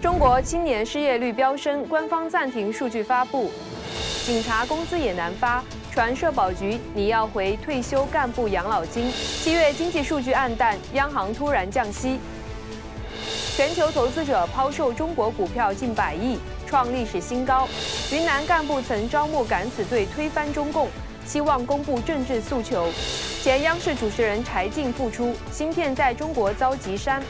中国青年失业率飙升，官方暂停数据发布；警察工资也难发，传社保局你要回退休干部养老金。七月经济数据暗淡，央行突然降息。全球投资者抛售中国股票近百亿，创历史新高。云南干部曾招募敢死队推翻中共。希望公布政治诉求。前央视主持人柴静复出，新片在中国遭急删。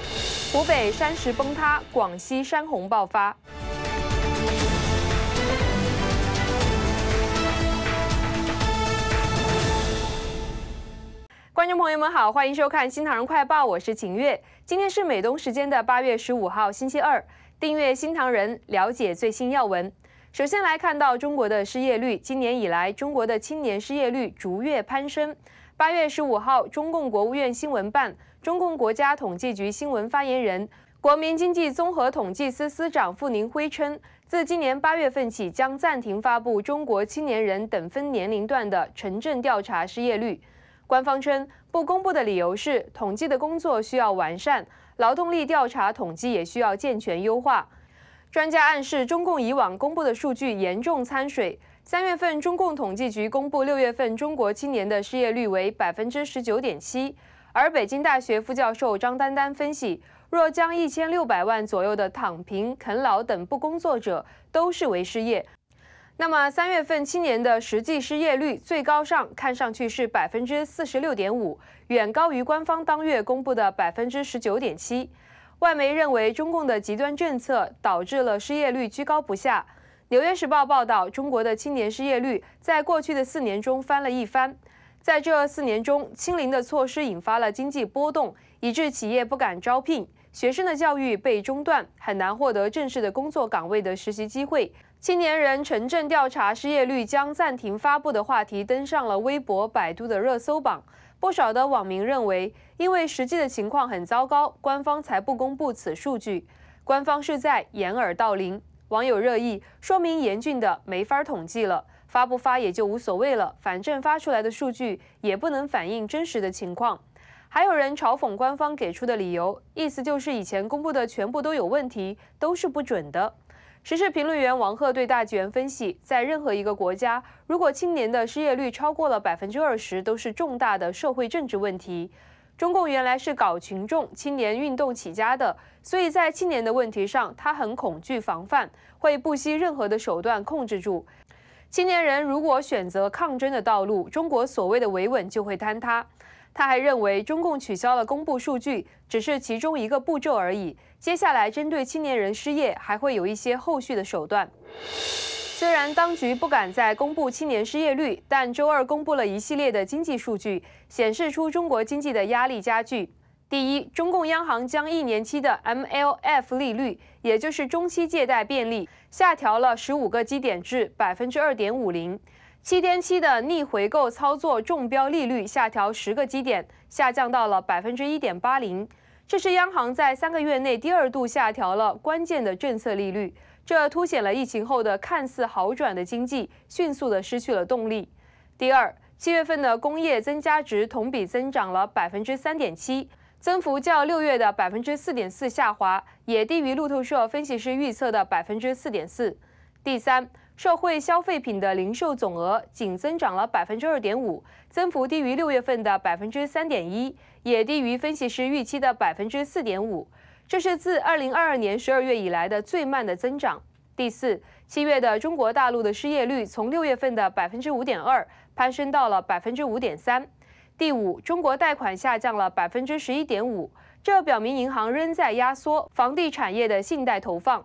湖北山石崩塌，广西山洪爆发。观众朋友们好，欢迎收看《新唐人快报》，我是秦月。今天是美东时间的八月十五号，星期二。订阅《新唐人》，了解最新要闻。首先来看到中国的失业率，今年以来中国的青年失业率逐月攀升。八月十五号，中共国务院新闻办、中共国家统计局新闻发言人、国民经济综合统计司司长傅宁辉称，自今年八月份起将暂停发布中国青年人等分年龄段的城镇调查失业率。官方称，不公布的理由是统计的工作需要完善，劳动力调查统计也需要健全优化。专家暗示，中共以往公布的数据严重掺水。三月份，中共统计局公布六月份中国青年的失业率为百分之十九点七。而北京大学副教授张丹丹分析，若将一千六百万左右的躺平、啃老等不工作者都视为失业，那么三月份青年的实际失业率最高上看上去是百分之四十六点五，远高于官方当月公布的百分之十九点七。外媒认为，中共的极端政策导致了失业率居高不下。《纽约时报》报道，中国的青年失业率在过去的四年中翻了一番。在这四年中，清零的措施引发了经济波动，以致企业不敢招聘，学生的教育被中断，很难获得正式的工作岗位的实习机会。青年人城镇调查失业率将暂停发布的话题登上了微博、百度的热搜榜。不少的网民认为，因为实际的情况很糟糕，官方才不公布此数据，官方是在掩耳盗铃。网友热议，说明严峻的没法统计了，发不发也就无所谓了，反正发出来的数据也不能反映真实的情况。还有人嘲讽官方给出的理由，意思就是以前公布的全部都有问题，都是不准的。时事评论员王贺对大纪元分析，在任何一个国家，如果青年的失业率超过了百分之二十，都是重大的社会政治问题。中共原来是搞群众青年运动起家的，所以在青年的问题上，他很恐惧、防范，会不惜任何的手段控制住。青年人如果选择抗争的道路，中国所谓的维稳就会坍塌。他还认为，中共取消了公布数据，只是其中一个步骤而已。接下来，针对青年人失业，还会有一些后续的手段。虽然当局不敢再公布青年失业率，但周二公布了一系列的经济数据，显示出中国经济的压力加剧。第一，中共央行将一年期的 MLF 利率，也就是中期借贷便利，下调了十五个基点至百分之二点五零。七天期的逆回购操作中标利率下调十个基点，下降到了百分之一点八零。这是央行在三个月内第二度下调了关键的政策利率，这凸显了疫情后的看似好转的经济迅速的失去了动力。第二，七月份的工业增加值同比增长了百分之三点七，增幅较六月的百分之四点四下滑，也低于路透社分析师预测的百分之四点四。第三。社会消费品的零售总额仅增长了百分之二点五，增幅低于六月份的百分之三点一，也低于分析师预期的百分之四点五。这是自二零二二年十二月以来的最慢的增长。第四，七月的中国大陆的失业率从六月份的百分之五点二攀升到了百分之五点三。第五，中国贷款下降了百分之十一点五，这表明银行仍在压缩房地产业的信贷投放。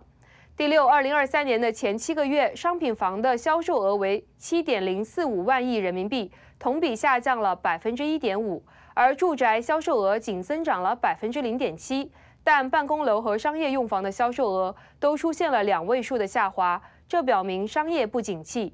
第六，二零二三年的前七个月，商品房的销售额为七点零四五万亿人民币，同比下降了百分之一点五，而住宅销售额仅增长了百分之零点七，但办公楼和商业用房的销售额都出现了两位数的下滑，这表明商业不景气。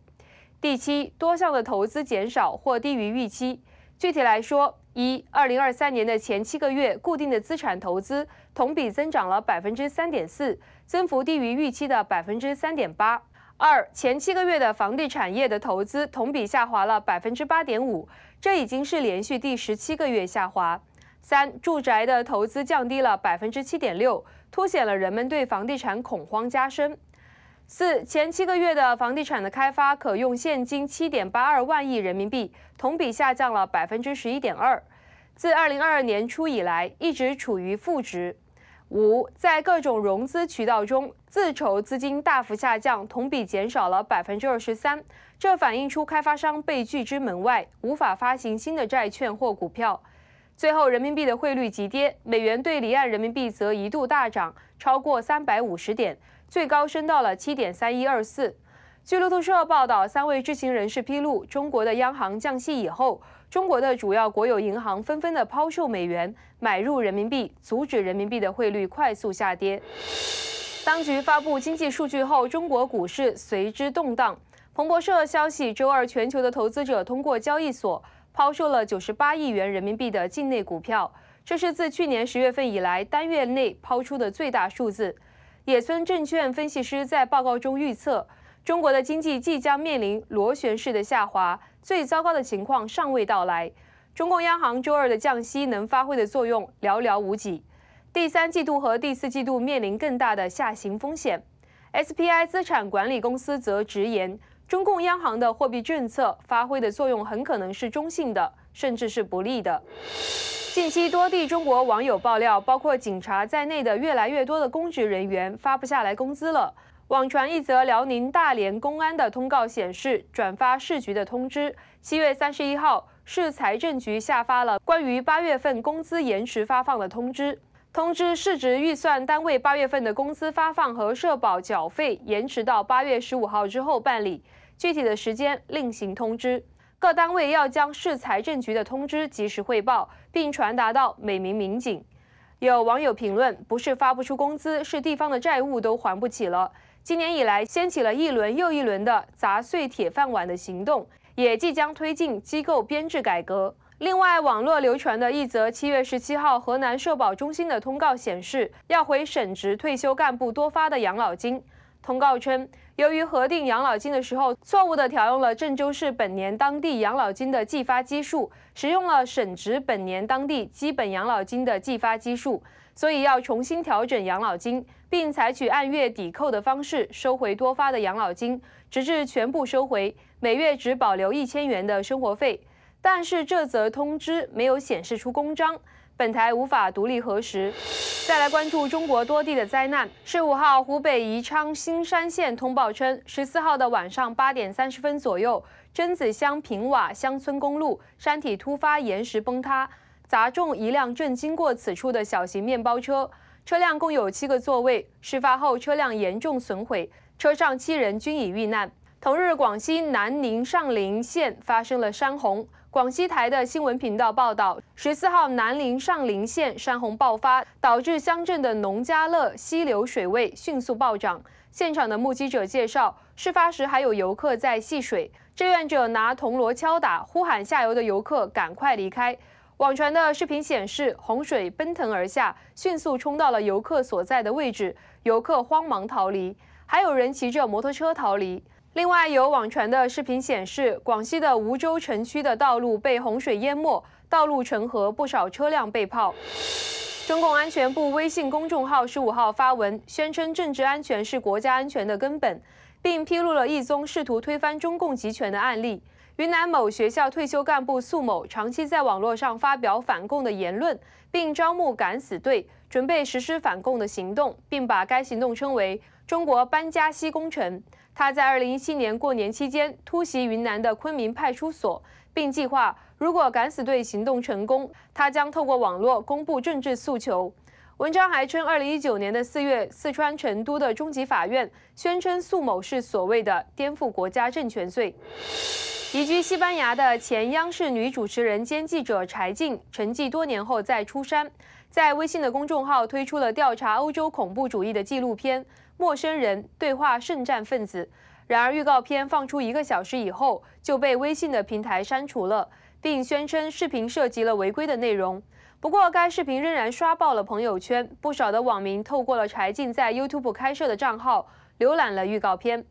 第七，多项的投资减少或低于预期，具体来说。一、二零二三年的前七个月，固定的资产投资同比增长了百分之三点四，增幅低于预期的百分之三点八。二、前七个月的房地产业的投资同比下滑了百分之八点五，这已经是连续第十七个月下滑。三、住宅的投资降低了百分之七点六，凸显了人们对房地产恐慌加深。四前七个月的房地产的开发可用现金七点八二万亿人民币，同比下降了百分之十一点二。自二零二二年初以来，一直处于负值。五在各种融资渠道中，自筹资金大幅下降，同比减少了百分之二十三，这反映出开发商被拒之门外，无法发行新的债券或股票。最后，人民币的汇率急跌，美元兑离岸人民币则一度大涨超过三百五十点。最高升到了七点三一二四。据路透社报道，三位知情人士披露，中国的央行降息以后，中国的主要国有银行纷纷的抛售美元，买入人民币，阻止人民币的汇率快速下跌。当局发布经济数据后，中国股市随之动荡。彭博社消息，周二全球的投资者通过交易所抛售了九十八亿元人民币的境内股票，这是自去年十月份以来单月内抛出的最大数字。野村证券分析师在报告中预测，中国的经济即将面临螺旋式的下滑，最糟糕的情况尚未到来。中共央行周二的降息能发挥的作用寥寥无几，第三季度和第四季度面临更大的下行风险。S P I 资产管理公司则直言，中共央行的货币政策发挥的作用很可能是中性的。甚至是不利的。近期多地中国网友爆料，包括警察在内的越来越多的公职人员发不下来工资了。网传一则辽宁大连公安的通告显示，转发市局的通知，七月三十一号，市财政局下发了关于八月份工资延迟发放的通知，通知市值预算单位八月份的工资发放和社保缴费延迟到八月十五号之后办理，具体的时间另行通知。各单位要将市财政局的通知及时汇报，并传达到每名民警。有网友评论：“不是发不出工资，是地方的债务都还不起了。”今年以来，掀起了一轮又一轮的砸碎铁饭碗的行动，也即将推进机构编制改革。另外，网络流传的一则七月十七号河南社保中心的通告显示，要回省直退休干部多发的养老金。通告称。由于核定养老金的时候错误的调用了郑州市本年当地养老金的计发基数，使用了省直本年当地基本养老金的计发基数，所以要重新调整养老金，并采取按月抵扣的方式收回多发的养老金，直至全部收回，每月只保留一千元的生活费。但是这则通知没有显示出公章。本台无法独立核实。再来关注中国多地的灾难。十五号，湖北宜昌兴山县通报称，十四号的晚上八点三十分左右，榛子乡平瓦乡村公路山体突发岩石崩塌，砸中一辆正经过此处的小型面包车，车辆共有七个座位。事发后，车辆严重损毁，车上七人均已遇难。同日，广西南宁上林县发生了山洪。广西台的新闻频道报道，十四号南宁上林县山洪爆发，导致乡镇的农家乐溪流水位迅速暴涨。现场的目击者介绍，事发时还有游客在戏水，志愿者拿铜锣敲打呼喊，下游的游客赶快离开。网传的视频显示，洪水奔腾而下，迅速冲到了游客所在的位置，游客慌忙逃离，还有人骑着摩托车逃离。另外有网传的视频显示，广西的梧州城区的道路被洪水淹没，道路成河，不少车辆被泡。中共安全部微信公众号十五号发文，宣称政治安全是国家安全的根本，并披露了一宗试图推翻中共集权的案例：云南某学校退休干部素某，长期在网络上发表反共的言论，并招募敢死队，准备实施反共的行动，并把该行动称为。中国“班加西”工程，他在2017年过年期间突袭云南的昆明派出所，并计划如果敢死队行动成功，他将透过网络公布政治诉求。文章还称，2019年的四月，四川成都的中级法院宣称粟某是所谓的颠覆国家政权罪。移居西班牙的前央视女主持人兼记者柴静，沉寂多年后再出山。在微信的公众号推出了调查欧洲恐怖主义的纪录片《陌生人对话圣战分子》，然而预告片放出一个小时以后就被微信的平台删除了，并宣称视频涉及了违规的内容。不过该视频仍然刷爆了朋友圈，不少的网民透过了柴静在 YouTube 开设的账号浏览了预告片。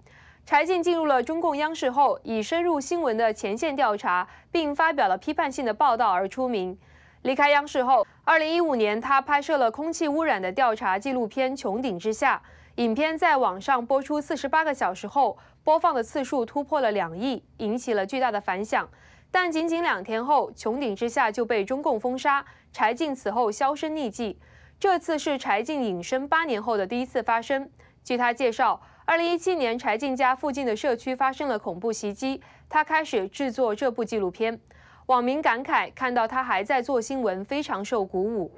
柴静进入了中共央视后，以深入新闻的前线调查，并发表了批判性的报道而出名。离开央视后，2015年，他拍摄了空气污染的调查纪录片《穹顶之下》。影片在网上播出48个小时后，播放的次数突破了两亿，引起了巨大的反响。但仅仅两天后，《穹顶之下》就被中共封杀。柴静此后销声匿迹。这次是柴静隐身八年后的第一次发生。据他介绍，2017年，柴静家附近的社区发生了恐怖袭击，他开始制作这部纪录片。网民感慨看到他还在做新闻，非常受鼓舞。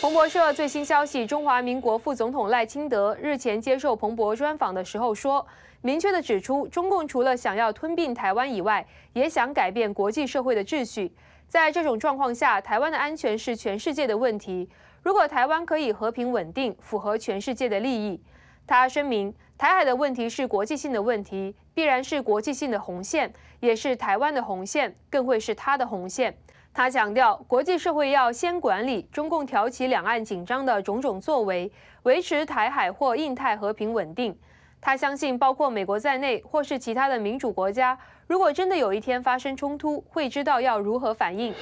彭博社最新消息，中华民国副总统赖清德日前接受彭博专访的时候说，明确地指出，中共除了想要吞并台湾以外，也想改变国际社会的秩序。在这种状况下，台湾的安全是全世界的问题。如果台湾可以和平稳定，符合全世界的利益，他声明，台海的问题是国际性的问题，必然是国际性的红线。也是台湾的红线，更会是他的红线。他强调，国际社会要先管理中共挑起两岸紧张的种种作为，维持台海或印太和平稳定。他相信，包括美国在内或是其他的民主国家，如果真的有一天发生冲突，会知道要如何反应。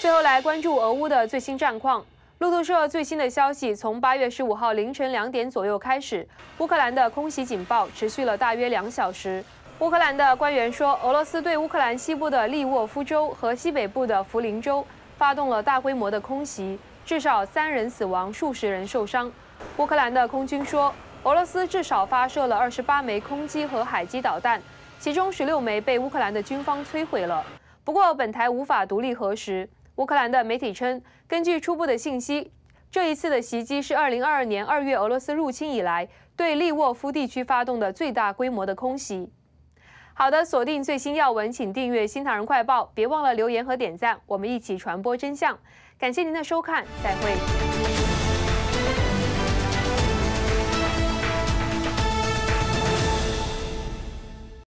最后来关注俄乌的最新战况。路透社最新的消息，从八月十五号凌晨两点左右开始，乌克兰的空袭警报持续了大约两小时。乌克兰的官员说，俄罗斯对乌克兰西部的利沃夫州和西北部的弗林州发动了大规模的空袭，至少三人死亡，数十人受伤。乌克兰的空军说，俄罗斯至少发射了二十八枚空基和海基导弹，其中十六枚被乌克兰的军方摧毁了。不过，本台无法独立核实。乌克兰的媒体称，根据初步的信息，这一次的袭击是二零二二年二月俄罗斯入侵以来对利沃夫地区发动的最大规模的空袭。好的，锁定最新要闻，请订阅《新唐人快报》，别忘了留言和点赞，我们一起传播真相。感谢您的收看，再会。